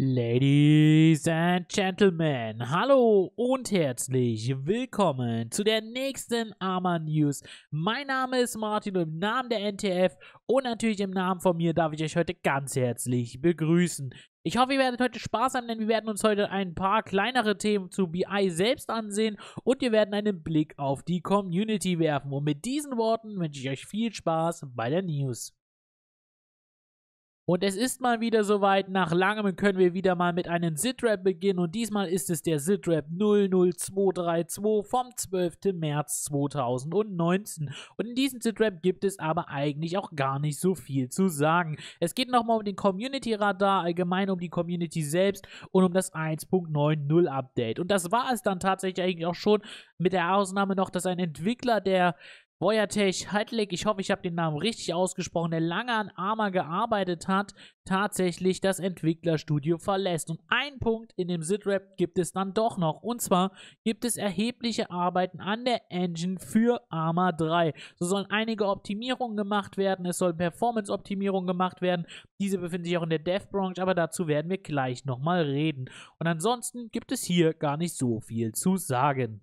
Ladies and Gentlemen, hallo und herzlich willkommen zu der nächsten Arma News. Mein Name ist Martin und im Namen der NTF und natürlich im Namen von mir darf ich euch heute ganz herzlich begrüßen. Ich hoffe, ihr werdet heute Spaß haben, denn wir werden uns heute ein paar kleinere Themen zu BI selbst ansehen und wir werden einen Blick auf die Community werfen. Und mit diesen Worten wünsche ich euch viel Spaß bei der News. Und es ist mal wieder soweit, nach langem können wir wieder mal mit einem Sitrap beginnen und diesmal ist es der Sitrap 00232 vom 12. März 2019. Und in diesem Sitrap gibt es aber eigentlich auch gar nicht so viel zu sagen. Es geht nochmal um den Community Radar, allgemein um die Community selbst und um das 1.90 Update. Und das war es dann tatsächlich eigentlich auch schon, mit der Ausnahme noch, dass ein Entwickler, der Wojtek Hadlik, ich hoffe, ich habe den Namen richtig ausgesprochen, der lange an Arma gearbeitet hat, tatsächlich das Entwicklerstudio verlässt. Und ein Punkt in dem sid gibt es dann doch noch. Und zwar gibt es erhebliche Arbeiten an der Engine für Arma 3. So sollen einige Optimierungen gemacht werden, es sollen Performance-Optimierungen gemacht werden. Diese befinden sich auch in der dev branche aber dazu werden wir gleich nochmal reden. Und ansonsten gibt es hier gar nicht so viel zu sagen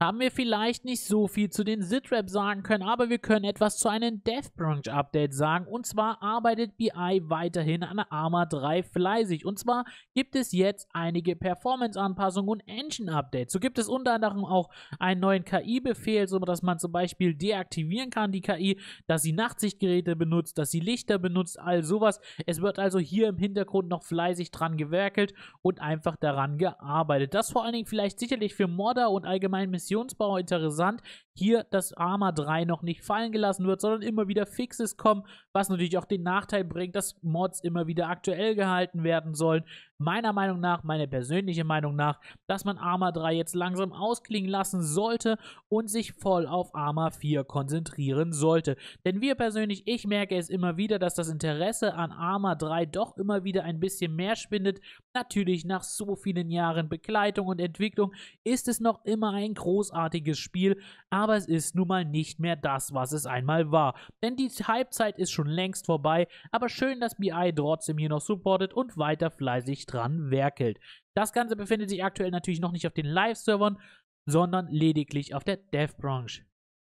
haben wir vielleicht nicht so viel zu den Sitrep sagen können, aber wir können etwas zu einem Deathbrunch Update sagen. Und zwar arbeitet BI weiterhin an Arma 3 fleißig. Und zwar gibt es jetzt einige Performance-Anpassungen und Engine-Updates. So gibt es unter anderem auch einen neuen KI-Befehl, sodass man zum Beispiel deaktivieren kann, die KI, dass sie Nachtsichtgeräte benutzt, dass sie Lichter benutzt, all sowas. Es wird also hier im Hintergrund noch fleißig dran gewerkelt und einfach daran gearbeitet. Das vor allen Dingen vielleicht sicherlich für Modder und allgemein Missionen Koalitionsbau interessant. Hier, dass Arma 3 noch nicht fallen gelassen wird, sondern immer wieder Fixes kommen, was natürlich auch den Nachteil bringt, dass Mods immer wieder aktuell gehalten werden sollen meiner Meinung nach, meine persönliche Meinung nach, dass man Arma 3 jetzt langsam ausklingen lassen sollte und sich voll auf Arma 4 konzentrieren sollte. Denn wir persönlich, ich merke es immer wieder, dass das Interesse an Arma 3 doch immer wieder ein bisschen mehr schwindet. Natürlich nach so vielen Jahren Begleitung und Entwicklung ist es noch immer ein großartiges Spiel, aber es ist nun mal nicht mehr das, was es einmal war. Denn die Halbzeit ist schon längst vorbei, aber schön, dass BI trotzdem hier noch supportet und weiter fleißig dran werkelt. Das Ganze befindet sich aktuell natürlich noch nicht auf den Live-Servern, sondern lediglich auf der dev branche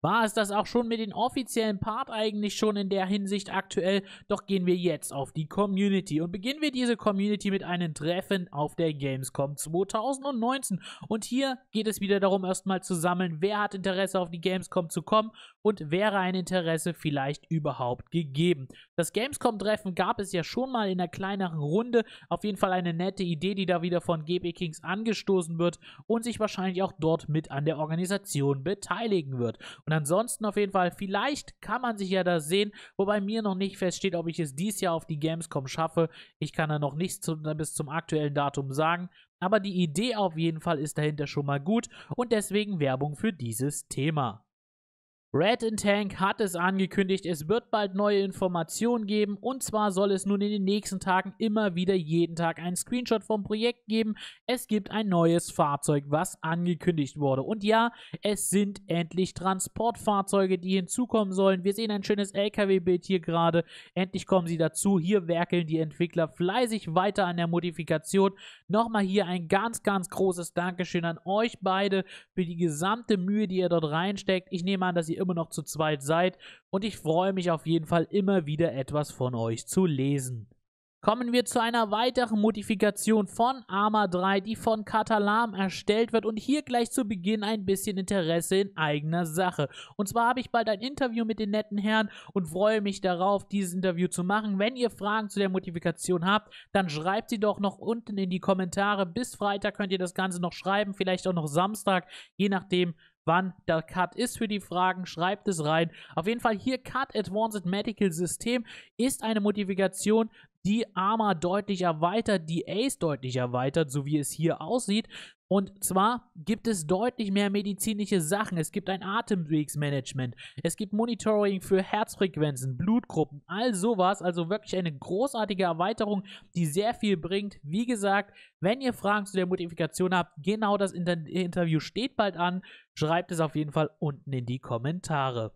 war es das auch schon mit dem offiziellen Part eigentlich schon in der Hinsicht aktuell, doch gehen wir jetzt auf die Community und beginnen wir diese Community mit einem Treffen auf der Gamescom 2019 und hier geht es wieder darum erstmal zu sammeln, wer hat Interesse auf die Gamescom zu kommen und wäre ein Interesse vielleicht überhaupt gegeben. Das Gamescom-Treffen gab es ja schon mal in einer kleineren Runde, auf jeden Fall eine nette Idee, die da wieder von GB Kings angestoßen wird und sich wahrscheinlich auch dort mit an der Organisation beteiligen wird. Und ansonsten auf jeden Fall, vielleicht kann man sich ja das sehen, wobei mir noch nicht feststeht, ob ich es dieses Jahr auf die Gamescom schaffe. Ich kann da noch nichts zu, bis zum aktuellen Datum sagen. Aber die Idee auf jeden Fall ist dahinter schon mal gut und deswegen Werbung für dieses Thema. Red in Tank hat es angekündigt, es wird bald neue Informationen geben und zwar soll es nun in den nächsten Tagen immer wieder jeden Tag einen Screenshot vom Projekt geben. Es gibt ein neues Fahrzeug, was angekündigt wurde. Und ja, es sind endlich Transportfahrzeuge, die hinzukommen sollen. Wir sehen ein schönes LKW-Bild hier gerade. Endlich kommen sie dazu. Hier werkeln die Entwickler fleißig weiter an der Modifikation. Nochmal hier ein ganz, ganz großes Dankeschön an euch beide für die gesamte Mühe, die ihr dort reinsteckt. Ich nehme an, dass ihr immer noch zu zweit seid und ich freue mich auf jeden Fall immer wieder etwas von euch zu lesen. Kommen wir zu einer weiteren Modifikation von Arma 3, die von Katalam erstellt wird und hier gleich zu Beginn ein bisschen Interesse in eigener Sache. Und zwar habe ich bald ein Interview mit den netten Herren und freue mich darauf, dieses Interview zu machen. Wenn ihr Fragen zu der Modifikation habt, dann schreibt sie doch noch unten in die Kommentare. Bis Freitag könnt ihr das Ganze noch schreiben, vielleicht auch noch Samstag, je nachdem, wann der Cut ist für die Fragen. Schreibt es rein. Auf jeden Fall hier Cut Advanced Medical System ist eine Modifikation, die Armor deutlich erweitert, die Ace deutlich erweitert, so wie es hier aussieht. Und zwar gibt es deutlich mehr medizinische Sachen. Es gibt ein Atemwegsmanagement. Es gibt Monitoring für Herzfrequenzen, Blutgruppen, all sowas. Also wirklich eine großartige Erweiterung, die sehr viel bringt. Wie gesagt, wenn ihr Fragen zu der Modifikation habt, genau das Inter Interview steht bald an. Schreibt es auf jeden Fall unten in die Kommentare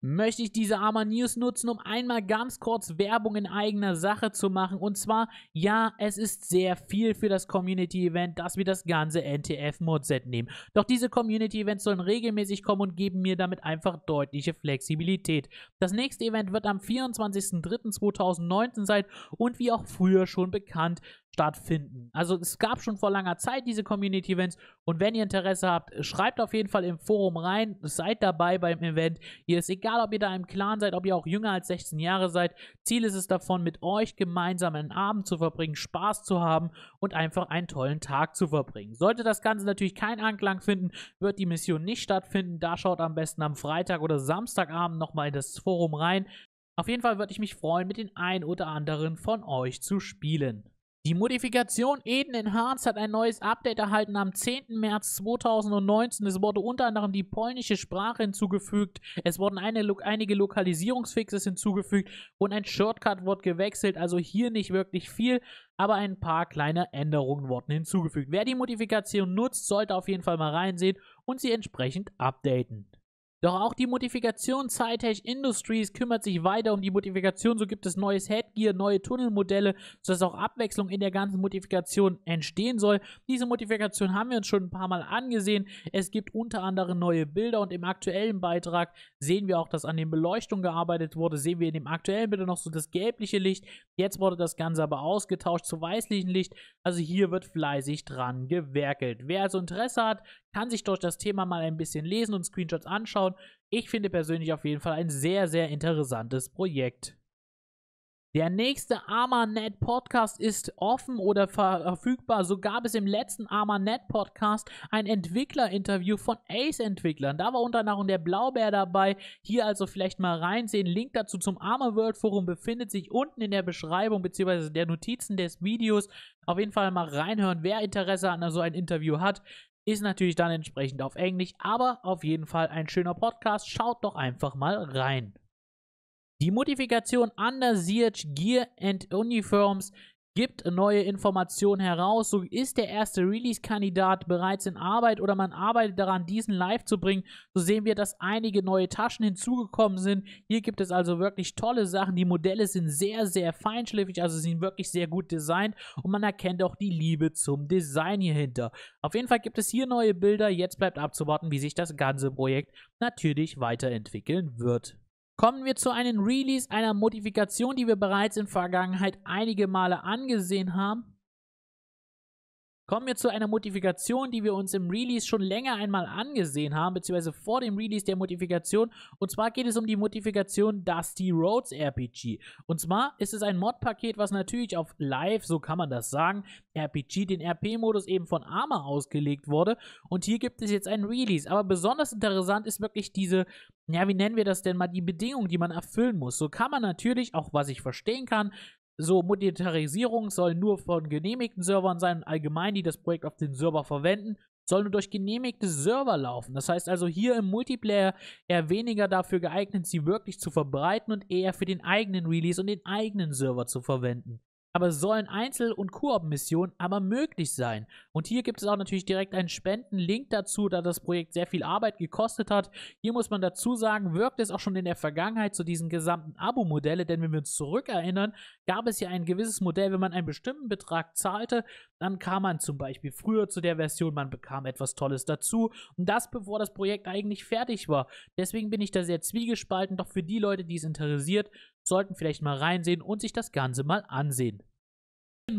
möchte ich diese Arma News nutzen, um einmal ganz kurz Werbung in eigener Sache zu machen. Und zwar, ja, es ist sehr viel für das Community-Event, dass wir das ganze NTF-Modset nehmen. Doch diese Community-Events sollen regelmäßig kommen und geben mir damit einfach deutliche Flexibilität. Das nächste Event wird am 24.03.2019 sein und wie auch früher schon bekannt, stattfinden. Also es gab schon vor langer Zeit diese Community Events und wenn ihr Interesse habt, schreibt auf jeden Fall im Forum rein, seid dabei beim Event. Ihr ist egal, ob ihr da im Clan seid, ob ihr auch jünger als 16 Jahre seid. Ziel ist es davon, mit euch gemeinsam einen Abend zu verbringen, Spaß zu haben und einfach einen tollen Tag zu verbringen. Sollte das Ganze natürlich keinen Anklang finden, wird die Mission nicht stattfinden. Da schaut am besten am Freitag oder Samstagabend nochmal in das Forum rein. Auf jeden Fall würde ich mich freuen, mit den ein oder anderen von euch zu spielen. Die Modifikation Eden Enhanced hat ein neues Update erhalten am 10. März 2019. Es wurde unter anderem die polnische Sprache hinzugefügt. Es wurden eine, einige Lokalisierungsfixes hinzugefügt und ein Shortcut wurde gewechselt. Also hier nicht wirklich viel, aber ein paar kleine Änderungen wurden hinzugefügt. Wer die Modifikation nutzt, sollte auf jeden Fall mal reinsehen und sie entsprechend updaten. Doch auch die Modifikation Cytech Industries kümmert sich weiter um die Modifikation. So gibt es neues Headgear, neue Tunnelmodelle, sodass auch Abwechslung in der ganzen Modifikation entstehen soll. Diese Modifikation haben wir uns schon ein paar Mal angesehen. Es gibt unter anderem neue Bilder und im aktuellen Beitrag sehen wir auch, dass an den Beleuchtungen gearbeitet wurde. Sehen wir in dem aktuellen Bild noch so das gelbliche Licht. Jetzt wurde das Ganze aber ausgetauscht zu weißlichem Licht. Also hier wird fleißig dran gewerkelt. Wer also Interesse hat, kann sich durch das Thema mal ein bisschen lesen und Screenshots anschauen. Ich finde persönlich auf jeden Fall ein sehr, sehr interessantes Projekt. Der nächste ArmaNet Podcast ist offen oder verfügbar. So gab es im letzten ArmaNet Podcast ein Entwicklerinterview von Ace-Entwicklern. Da war unter anderem der Blaubeer dabei. Hier also vielleicht mal reinsehen. Link dazu zum Arma World Forum befindet sich unten in der Beschreibung bzw. der Notizen des Videos. Auf jeden Fall mal reinhören, wer Interesse an so einem Interview hat. Ist natürlich dann entsprechend auf Englisch, aber auf jeden Fall ein schöner Podcast. Schaut doch einfach mal rein. Die Modifikation Under Siege Gear and Uniforms gibt neue Informationen heraus. So ist der erste Release-Kandidat bereits in Arbeit oder man arbeitet daran, diesen live zu bringen. So sehen wir, dass einige neue Taschen hinzugekommen sind. Hier gibt es also wirklich tolle Sachen. Die Modelle sind sehr, sehr feinschliffig, also sind wirklich sehr gut designt und man erkennt auch die Liebe zum Design hier hinter. Auf jeden Fall gibt es hier neue Bilder. Jetzt bleibt abzuwarten, wie sich das ganze Projekt natürlich weiterentwickeln wird. Kommen wir zu einem Release einer Modifikation, die wir bereits in Vergangenheit einige Male angesehen haben. Kommen wir zu einer Modifikation, die wir uns im Release schon länger einmal angesehen haben, beziehungsweise vor dem Release der Modifikation. Und zwar geht es um die Modifikation Dusty Roads RPG. Und zwar ist es ein Mod-Paket, was natürlich auf Live, so kann man das sagen, RPG, den RP-Modus eben von Arma ausgelegt wurde. Und hier gibt es jetzt einen Release. Aber besonders interessant ist wirklich diese, ja, wie nennen wir das denn mal, die Bedingungen, die man erfüllen muss. So kann man natürlich, auch was ich verstehen kann, so, Monetarisierung soll nur von genehmigten Servern sein allgemein, die das Projekt auf den Server verwenden, soll nur durch genehmigte Server laufen. Das heißt also hier im Multiplayer eher weniger dafür geeignet, sie wirklich zu verbreiten und eher für den eigenen Release und den eigenen Server zu verwenden aber sollen Einzel- und Koop-Missionen aber möglich sein. Und hier gibt es auch natürlich direkt einen Spenden-Link dazu, da das Projekt sehr viel Arbeit gekostet hat. Hier muss man dazu sagen, wirkt es auch schon in der Vergangenheit zu diesen gesamten Abo-Modelle, denn wenn wir uns zurückerinnern, gab es ja ein gewisses Modell, wenn man einen bestimmten Betrag zahlte, dann kam man zum Beispiel früher zu der Version, man bekam etwas Tolles dazu und das bevor das Projekt eigentlich fertig war. Deswegen bin ich da sehr zwiegespalten, doch für die Leute, die es interessiert, sollten vielleicht mal reinsehen und sich das Ganze mal ansehen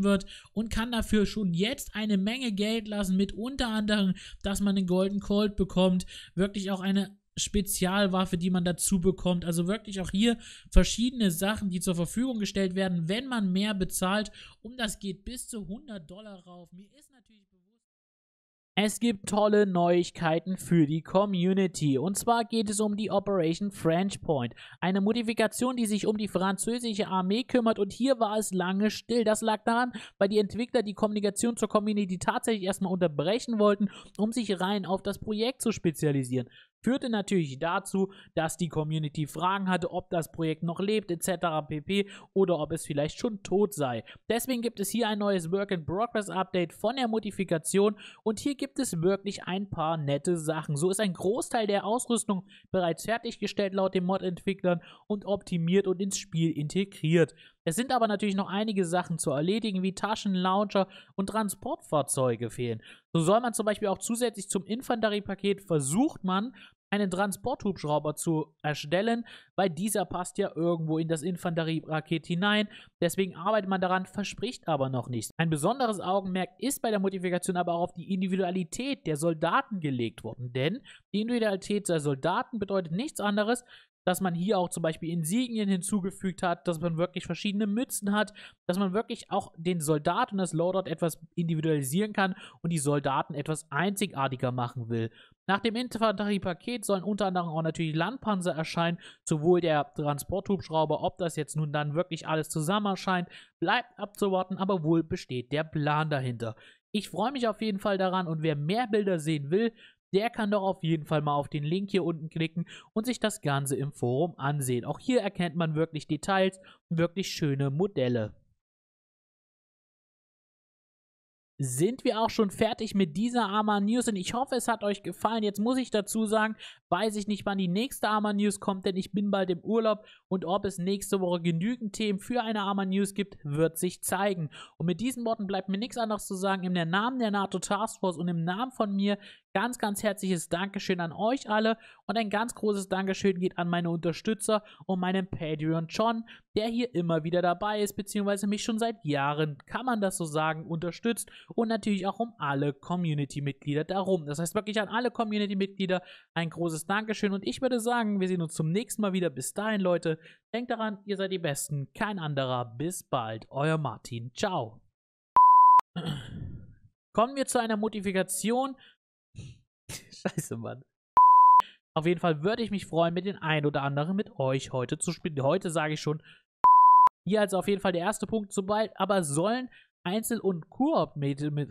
wird und kann dafür schon jetzt eine Menge Geld lassen, mit unter anderem, dass man den Golden Colt bekommt, wirklich auch eine Spezialwaffe, die man dazu bekommt. Also wirklich auch hier verschiedene Sachen, die zur Verfügung gestellt werden, wenn man mehr bezahlt. Um das geht bis zu 100 Dollar rauf. Mir ist es gibt tolle Neuigkeiten für die Community. Und zwar geht es um die Operation French Point. Eine Modifikation, die sich um die französische Armee kümmert. Und hier war es lange still. Das lag daran, weil die Entwickler die Kommunikation zur Community tatsächlich erstmal unterbrechen wollten, um sich rein auf das Projekt zu spezialisieren. Führte natürlich dazu, dass die Community Fragen hatte, ob das Projekt noch lebt etc. pp. oder ob es vielleicht schon tot sei. Deswegen gibt es hier ein neues Work-in-Progress-Update von der Modifikation und hier gibt es wirklich ein paar nette Sachen. So ist ein Großteil der Ausrüstung bereits fertiggestellt laut den Mod-Entwicklern und optimiert und ins Spiel integriert. Es sind aber natürlich noch einige Sachen zu erledigen, wie Taschen, Launcher und Transportfahrzeuge fehlen. So soll man zum Beispiel auch zusätzlich zum Infanteriepaket versucht man, einen Transporthubschrauber zu erstellen, weil dieser passt ja irgendwo in das Infanterieraket hinein. Deswegen arbeitet man daran, verspricht aber noch nichts. Ein besonderes Augenmerk ist bei der Modifikation aber auch auf die Individualität der Soldaten gelegt worden, denn die Individualität der Soldaten bedeutet nichts anderes, dass man hier auch zum Beispiel Insignien hinzugefügt hat, dass man wirklich verschiedene Mützen hat, dass man wirklich auch den Soldat und das Loadout etwas individualisieren kann und die Soldaten etwas einzigartiger machen will. Nach dem Infanteriepaket sollen unter anderem auch natürlich Landpanzer erscheinen, sowohl der Transporthubschrauber, ob das jetzt nun dann wirklich alles zusammen erscheint, bleibt abzuwarten, aber wohl besteht der Plan dahinter. Ich freue mich auf jeden Fall daran und wer mehr Bilder sehen will, der kann doch auf jeden Fall mal auf den Link hier unten klicken und sich das Ganze im Forum ansehen. Auch hier erkennt man wirklich Details und wirklich schöne Modelle. sind wir auch schon fertig mit dieser Arma News und ich hoffe, es hat euch gefallen. Jetzt muss ich dazu sagen, weiß ich nicht, wann die nächste Arma News kommt, denn ich bin bald im Urlaub und ob es nächste Woche genügend Themen für eine Arma News gibt, wird sich zeigen. Und mit diesen Worten bleibt mir nichts anderes zu sagen. Im Namen der NATO Task Force und im Namen von mir ganz, ganz herzliches Dankeschön an euch alle und ein ganz großes Dankeschön geht an meine Unterstützer und meinen Patreon John, der hier immer wieder dabei ist, beziehungsweise mich schon seit Jahren, kann man das so sagen, unterstützt und natürlich auch um alle Community-Mitglieder darum. Das heißt wirklich an alle Community-Mitglieder ein großes Dankeschön und ich würde sagen, wir sehen uns zum nächsten Mal wieder. Bis dahin, Leute, denkt daran, ihr seid die Besten, kein anderer. Bis bald, euer Martin. Ciao. Kommen wir zu einer Modifikation Scheiße, Mann. Auf jeden Fall würde ich mich freuen, mit den ein oder anderen mit euch heute zu spielen. Heute sage ich schon. Hier also auf jeden Fall der erste Punkt. Sobald aber sollen Einzel- und Koop-Mittel mit.